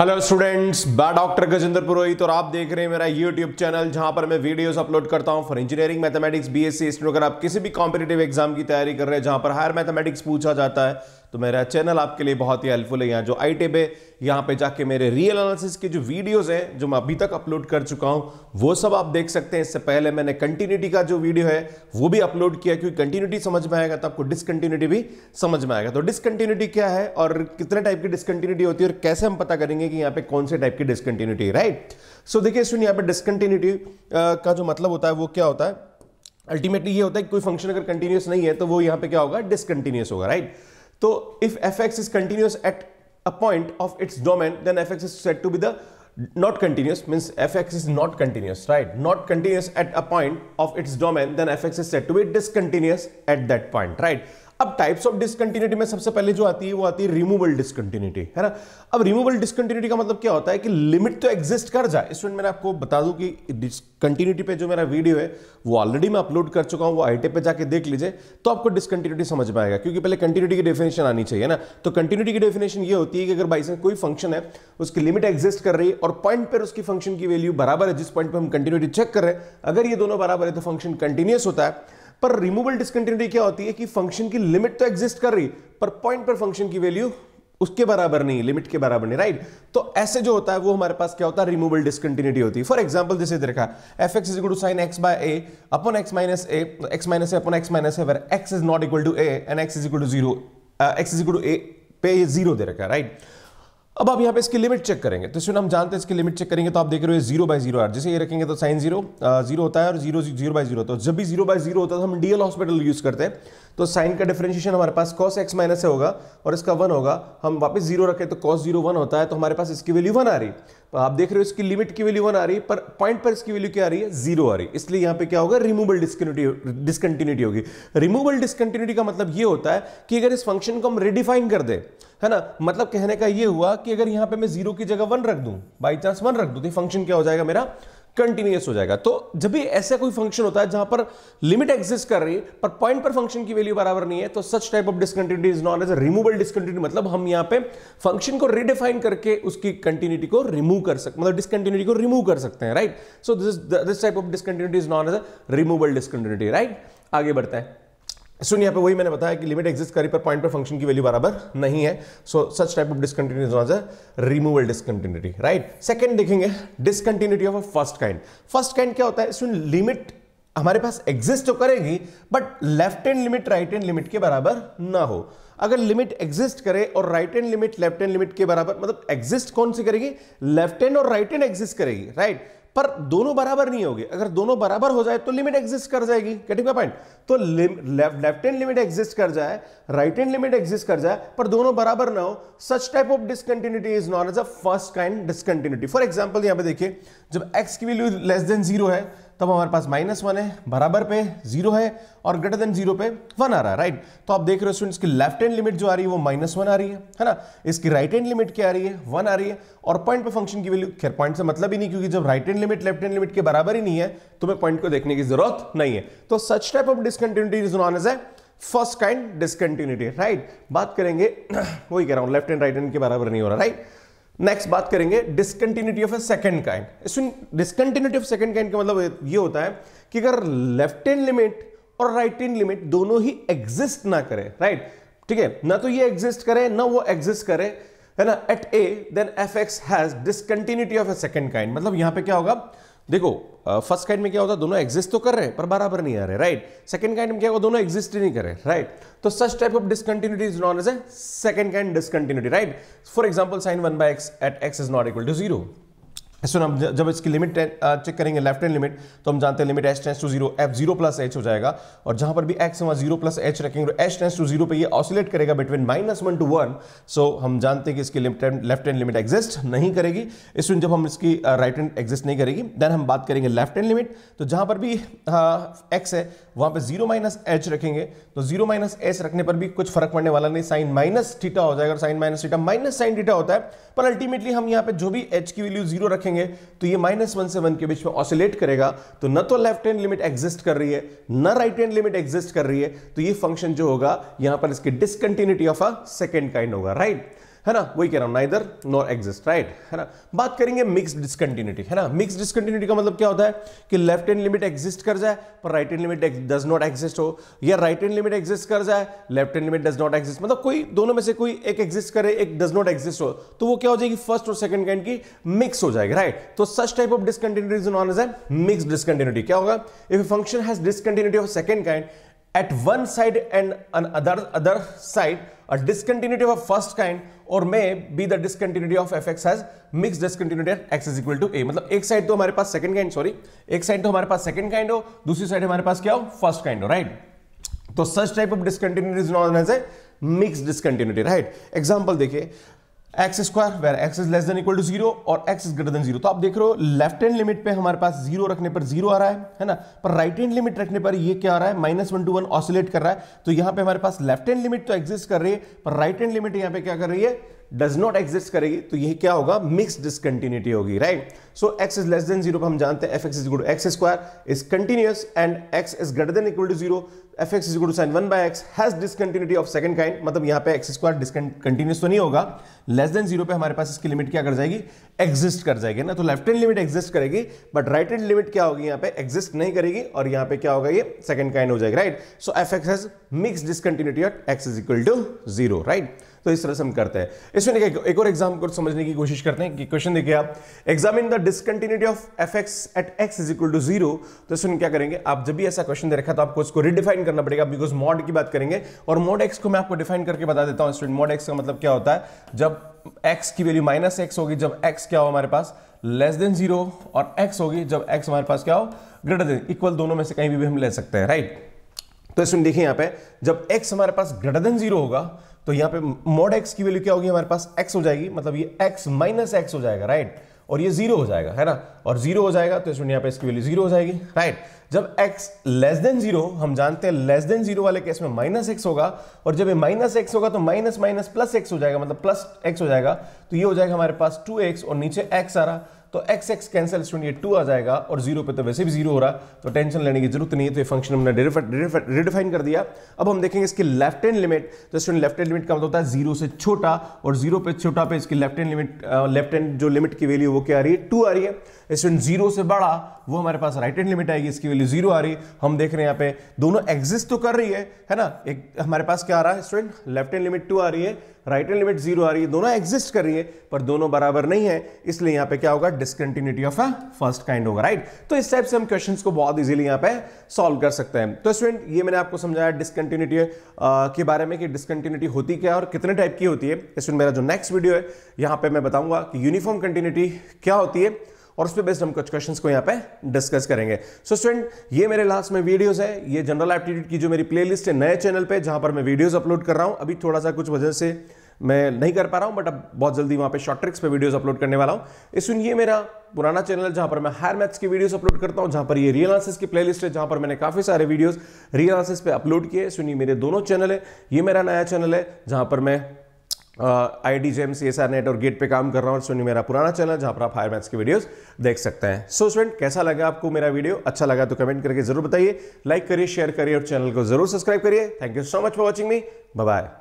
Hello students मैं doctor Gajendra Purohit और आप देख रहे हैं मेरा यूट्यूब चैनल जहां पर मैं वीडियोस अपलोड करता हूं for engineering mathematics BSc S अगर आप किसी भी कॉम्पिटेटिव एग्जाम की तैयारी कर रहे हैं जहां पर हायर मैथमेटिक्स पूछा जाता है तो मेरा चैनल आपके लिए बहुत ही हेल्पफुल है यहाँ जो आई टेब है यहाँ पे जाके मेरे रियल एनालिसिस के जो वीडियोस हैं जो मैं अभी तक अपलोड कर चुका हूँ वो सब आप देख सकते हैं इससे पहले मैंने कंटिन्यूटी का जो वीडियो है वो भी अपलोड किया क्योंकि कंटिन्यूटी समझ में आएगा तो आपको डिसकंटिन्यूटी भी समझ में आएगा तो डिसकंटिन्यूटी क्या है और कितने टाइप की डिसकंटिन्यूटी होती है और कैसे हम पता करेंगे कि यहाँ पे कौन से टाइप की डिस्कंटिन्यूटी राइट सो देखिए सुनिए यहाँ पे डिस्कंटिन्यूटी का जो मतलब होता है वो क्या होता है अल्टीमेटली ये होता है कि कोई फंक्शन अगर कंटिन्यूस नहीं है तो वो यहाँ पे क्या होगा डिसकंटिन्यूस होगा राइट तो if f x is continuous at a point of its domain then f x is set to be the not continuous means fx is not continuous right not continuous at a point of its domain then fx is set to be discontinuous at that point right अब types of discontinuity में सबसे पहले जो आती है वो आती है रिमूवल डिसकंटिन्यूटी है ना अब रिमूवल डिसकंटिन्यूटी का मतलब क्या होता है कि लिमिट तो एग्जिस्ट कर जाए स्टूडेंट मैंने आपको बता दूं कि डिसकंटिन्यूटी पे जो मेरा वीडियो है वो ऑलरेडी मैं अपलोड कर चुका हूं वो आईटे पे जाके देख लीजिए तो आपको डिसकंटिन्यूटी समझ में आएगा क्योंकि पहले कंटिन्यूटी की डेफिनेशन आनी चाहिए ना तो कंटिन्यूटी की डेफिनेशन ये होती है कि अगर बाई कोई फंक्शन है उसकी लिमिट एग्जिस्ट कर रही है और पॉइंट पर उसकी फंक्शन की वैल्यू बराबर है जिस पॉइंट पर हम कंटिन्यूटी चेक कर रहे हैं अगर ये दोनों बराबर है तो फंक्शन कंटिन्यूस होता है पर रिमूवल डिस्कंटिन्यूटी क्या होती है कि फंक्शन की लिमिट तो एग्जिस्ट कर रही पर पॉइंट पर फंक्शन की वैल्यू उसके बराबर नहीं लिमिट के बराबर नहीं राइट तो ऐसे जो होता है वो हमारे पास क्या होता है रिमूवल डिस्कंटिन्यूटी होती है फॉर एग्जांपल जैसे इधर का f x is equal to sine x by a upon x minus a x minus a x minus a x is not equal to a and x is equal to zero x is equal to a पे zero दे रखा है right right? अब आप यहाँ पे इसकी limit check करेंगे तो इसमें हम जानते हैं इसकी लिमिट चेक करेंगे तो आप देख रहे हो जीरो बाई जीरो आर जैसे ये रखेंगे तो साइन जीरो जीरो होता है और जीरो जीरो बाई जीरो तो जब भी जीरो बाई जीरो होता है तो हम डीएल हॉस्पिटल यूज करते हैं तो साइन का डिफ्रेंशिएशन हमारे पास कॉस एक्स माइनस से होगा और इसका वन होगा हम वापस जीरो रखें तो कॉस जीरो वन होता है तो हमारे पास इसकी वैल्यू वन आ रही तो आप देख रहे हो इसकी लिमिट की वैल्यू वन आ रही पर पॉइंट पर इसकी वैल्यू क्या आ रही है जीरो आ रही इसलिए यहाँ पे क्या होगा रिमूवल डिस्कन्यूटी डिस्कंटिन्यूटी होगी रिमूवल डिस्कंटिन्यूटी का मतलब ये होता है कि अगर इस फंक्शन को हम रिडिफाइन कर दें है ना मतलब कहने का ये हुआ कि अगर यहाँ पे मैं जीरो की जगह वन रख दूँ बाई चांस वन रख दूँ तो फंक्शन क्या हो जाएगा मेरा कंटिन्यूस हो जाएगा तो जब भी ऐसा कोई फंक्शन होता है जहां पर लिमिट एग्जिस्ट कर रही है पर पॉइंट पर फंक्शन की वैल्यू बराबर नहीं है तो such type of discontinuity is known as removal discontinue मतलब हम यहां पे फंक्शन को रिडिफाइन करके उसकी कंटिन्यूटी को रिमूव कर सकते मतलब डिस्कंटिन्यूटी को रिमूव कर सकते हैं right so this this type of discontinuity is known as removal discontinuity right आगे बढ़ते हैं सुन यहाँ पे वही मैंने बताया कि लिमिट एग्जिस्ट करी पर पॉइंट पर फंक्शन की वैल्यू बराबर नहीं है so such type of discontinuity knows a removal discontinuity right second देखेंगे discontinuity of a first kind first kind क्या होता है सुन लिमिट हमारे पास एग्जिस्ट तो करेगी but left hand limit right hand limit के बराबर ना हो अगर लिमिट एग्जिस्ट करे और right hand limit left hand limit के बराबर मतलब एग्जिस्ट कौन सी करेगी लेफ्ट एंड और राइट एंड एग्जिस्ट करेगी राइट right? पर दोनों बराबर नहीं होगी अगर दोनों बराबर हो जाए तो लिमिट एग्जिस्ट कर जाएगी कटिंग पॉइंट तो लेफ्ट हैंड लिमिट एग्जिस्ट कर जाए राइट हैंड लिमिट एग्जिस्ट कर जाए पर दोनों बराबर ना हो such type of discontinuity is known as a first kind discontinuity for example यहां पर देखिए जब एक्स की वैल्यू लेस देन जीरो है तब हमारे पास माइनस वन है बराबर पे जीरो है और ग्रेटर देन जीरो पे वन आ रहा है राइट तो आप देख रहे हो स्टूडेंट्स की लेफ्ट हैंड लिमिट जो आ रही है वो माइनस वन आ रही है है ना इसकी राइट हैंड लिमिट क्या आ रही है वन आ रही है और पॉइंट पे फंक्शन की वैल्यू खैर पॉइंट से मतलब ही नहीं क्योंकि जब right hand limit left hand limit के बराबर ही नहीं है तो मैं पॉइंट को देखने की जरूरत नहीं है तो such type of discontinuity is known as a first kind discontinuity right बात करेंगे वही कह रहा हूं लेफ्ट हैंड राइट हैंड के बराबर नहीं हो रहा राइट right? नेक्स्ट बात करेंगे discontinuity of a second kind discontinuity of second kind का मतलब ये होता है कि अगर लेफ्ट हैंड लिमिट और राइट हैंड लिमिट दोनों ही एग्जिस्ट ना करें राइट ठीक है ना तो ये एग्जिस्ट करे ना वो एग्जिस्ट करे है ना at a then f x has discontinuity of a second kind मतलब यहां पे क्या होगा देखो फर्स्ट काइंड में क्या होता है दोनों एग्जिस्ट तो कर रहे हैं पर बराबर नहीं आ रहे राइट सेकंड काइंड में क्या होगा दोनों एग्जिस्ट ही नहीं कर रहे राइट तो such type of discontinuity is known as a second kind discontinuity right for example sine one by x at x is not equal to zero so so, हम जब इसकी लिमिट चेक uh, करेंगे left hand limit तो हम जानते हैं limit h tends to zero f zero plus h हो जाएगा और जहां पर भी एक्स वहां जीरो प्लस एच रखेंगे तो एच टेंस टू जीरो पे ये ऑसिलेट करेगा between minus one to one so हम जानते हैं कि इसकी limit left hand limit exist नहीं करेगी इस जब हम इसकी राइट हैंड एग्जिस्ट नहीं करेगी देन हम बात करेंगे लेफ्ट हैंड लिमिट तो जहां पर भी एक्स uh, है वहां पर जीरो माइनस एच रखेंगे तो जीरो माइनस एच रखने पर भी कुछ फर्क पड़ने वाला नहीं साइन माइनस थीटा हो जाएगा और sine minus theta minus sine theta होता है पर अल्टीमेटली हम यहाँ पे जो भी एच की वैल्यू जीरो रखेंगे रखेंगे तो ये माइनस वन से वन के बीच में ऑसिलेट करेगा तो न तो लेफ्ट हैंड लिमिट एग्जिस्ट कर रही है न राइट हैंड लिमिट एग्जिस्ट कर रही है तो ये फंक्शन जो होगा यहां पर इसकी discontinuity of a second kind होगा राइट right? है ना वही कह रहा हूँ नाइदर नॉर एग्जिस्ट राइट है ना बात करेंगे मिक्स डिस्कंटिन्यूटी है ना मिक्स डिस्कंटिन्यूटी का मतलब क्या होता है कि लेफ्ट एंड लिमिट एग्जिस्ट कर जाए पर right hand limit does not exist हो या राइट एंड लिमिट एग्जिस्ट कर जाए left hand limit does not exist मतलब कोई दोनों में से कोई एक एग्जिस्ट करे एक डज नॉट एग्जिस्ट हो तो वो क्या हो जाएगी फर्स्ट और सेकंड काइंड की मिक्स हो जाएगी राइट तो such type of discontinuity known as a mix discontinuity क्या होगा if function has discontinuity of second kind at one side and other other side a of first kind और may be the discontinuity of f x has mix discontinuity x is equal to a मतलब एक side तो हमारे पास second kind sorry एक side तो हमारे पास सेकंड काइंड हो दूसरी साइड हमारे पास क्या हो फर्स्ट काइंड हो राइट तो such type of discontinuity is known as a mix discontinuity right example देखिए x square where x is less than equal to zero और x is greater than zero तो आप देख रहे हो लेफ्ट हैंड लिमिट पे हमारे पास जीरो रखने पर जीरो आ रहा है है ना पर राइट हैंड लिमिट रखने पर ये क्या आ रहा है minus one to one oscillate कर रहा है तो यहां पे हमारे पास लेफ्ट हैंड लिमिट तो एग्जिस्ट कर रही है पर राइट हैंड लिमिट यहां पे क्या कर रही है डज नॉट एग्जिस्ट करेगी तो यह क्या होगा मिक्स डिसकंटिन्यूटी होगी right so x is less than zero पर हम जानते हैं f x is good x square is continuous and x is greater than equal to zero f x is good sine one by x has discontinuity of second kind मतलब यहाँ पे x square discontinuous तो नहीं होगा less than zero पे हमारे पास इसकी limit क्या कर जाएगी एग्जिस्ट कर जाएगी ना तो लेफ्ट हैंड लिमिट एग्जिस्ट करेगी बट राइट हैंड लिमिट क्या होगी यहाँ पे एग्जिस्ट नहीं करेगी और यहाँ पे क्या होगा ये सेकंड काइंड हो जाएगी right so f x has mix discontinuity of x is equal to zero right तो इस तरह से हम करते हैं इसमें एक, और एग्जाम्पल समझने की कोशिश करते हैं कि क्वेश्चन देखिए आप examine the discontinuity of f x at x is equal to zero तो इसमें क्या करेंगे आप जब भी ऐसा क्वेश्चन दे रखा तो आपको इसको रिडिफाइन करना पड़ेगा बिकॉज मॉड की बात करेंगे और मॉड एक्स को मैं आपको डिफाइन करके बता देता हूँ स्टूडेंट मॉड एक्स का मतलब क्या होता है जब एक्स की वैल्यू माइनस एक्स होगी जब एक्स क्या हो हमारे पास लेस देन जीरो और एक्स होगी जब एक्स हमारे पास क्या हो ग्रेटर देन इक्वल दोनों में से कहीं भी, भी हम ले सकते हैं राइट तो इसमें देखिए यहाँ पे जब एक्स हमारे पास ग्रेटर देन जीरो होगा तो यहाँ पे मोड एक्स की वैल्यू क्या होगी हमारे पास एक्स हो जाएगी मतलब ये एक्स माइनस एक्स हो जाएगा राइट right? और ये जीरो हो जाएगा है ना और जीरो हो जाएगा तो इसमें यहाँ पे इसकी वैल्यू जीरो हो जाएगी राइट जब एक्स लेस देन जीरो हम जानते हैं लेस देन जीरो वाले केस में माइनस एक्स होगा और जब ये माइनस एक्स होगा तो माइनस माइनस प्लस एक्स हो जाएगा मतलब प्लस एक्स हो जाएगा तो ये हो जाएगा हमारे पास टू एक्स और नीचे एक्स आ रहा तो एक्स एक्स कैंसिल स्टूडेंट ये टू आ जाएगा और जीरो पे तो वैसे भी जीरो हो रहा तो टेंशन लेने की जरूरत नहीं है तो ये फंक्शन हमने रिडिफाइन कर दिया अब हम देखेंगे इसकी लेफ्ट हैंड लिमिट तो स्टूडेंट लेफ्ट हैंड लिमिट का मतलब होता है जीरो से छोटा और जीरो पे छोटा पे इसकी left hand limit left hand जो लिमिट की वैल्यू वो क्या आ रही है टू आ रही है स्टूडेंट जीरो से बड़ा वो हमारे पास राइट हैंड लिमिट आएगी इसकी वैल्यू जीरो आ रही हम देख रहे हैं यहाँ पे दोनों एग्जिस्ट तो कर रही है है ना एक हमारे पास क्या आ रहा है student left hand limit two आ रही है राइट हैंड लिमिट जीरो आ रही है दोनों एग्जिस्ट कर रही है पर दोनों बराबर नहीं है इसलिए यहां पे क्या होगा discontinuity of a first kind होगा राइट तो इस टाइप से हम क्वेश्चन को बहुत इजीली यहां पे सॉल्व कर सकते हैं तो स्टूडेंट ये मैंने आपको समझाया डिसकंटिन्यूटी के बारे में कि डिसकंटिन्यूटी होती क्या और कितने टाइप की होती है स्टूडेंट मेरा जो नेक्स्ट वीडियो है यहां पर मैं बताऊंगा कि यूनिफॉर्म कंटिन्यूटी क्या होती है और उस पर बेस्ड हम कुछ क्वेश्चंस को यहाँ पे डिस्कस करेंगे सो so, स्टूडेंट ये मेरे लास्ट में वीडियोस है ये जनरल एप्टीट्यूड की जो मेरी प्लेलिस्ट है नए चैनल पे जहाँ पर मैं वीडियोस अपलोड कर रहा हूँ अभी थोड़ा सा कुछ वजह से मैं नहीं कर पा रहा हूँ बट अब बहुत जल्दी वहाँ पे शॉर्ट ट्रिक्स पे वीडियोस अपलोड करने वाला हूँ इस सुन ये मेरा पुराना चैनल है जहाँ पर मैं हायर मैथ्स की वीडियोस अपलोड करता हूँ जहाँ पर ये रियल आंसर्स की प्लेलिस्ट है जहाँ पर मैंने काफ़ी सारे वीडियोस रियल आंसर्स पे अपलोड किए सुनिए मेरे दोनों चैनल है ये मेरा नया चैनल है जहाँ पर मैं I D JAM C NET और गेट पे काम कर रहा हूँ सोनी मेरा पुराना चैनल जहाँ पर आप हायर मैथ्स की वीडियोस देख सकते हैं सो so, स्टूडेंट कैसा लगा आपको मेरा वीडियो अच्छा लगा तो कमेंट करके जरूर बताइए लाइक करिए शेयर करिए और चैनल को जरूर सब्सक्राइब करिए thank you so much for watching me bye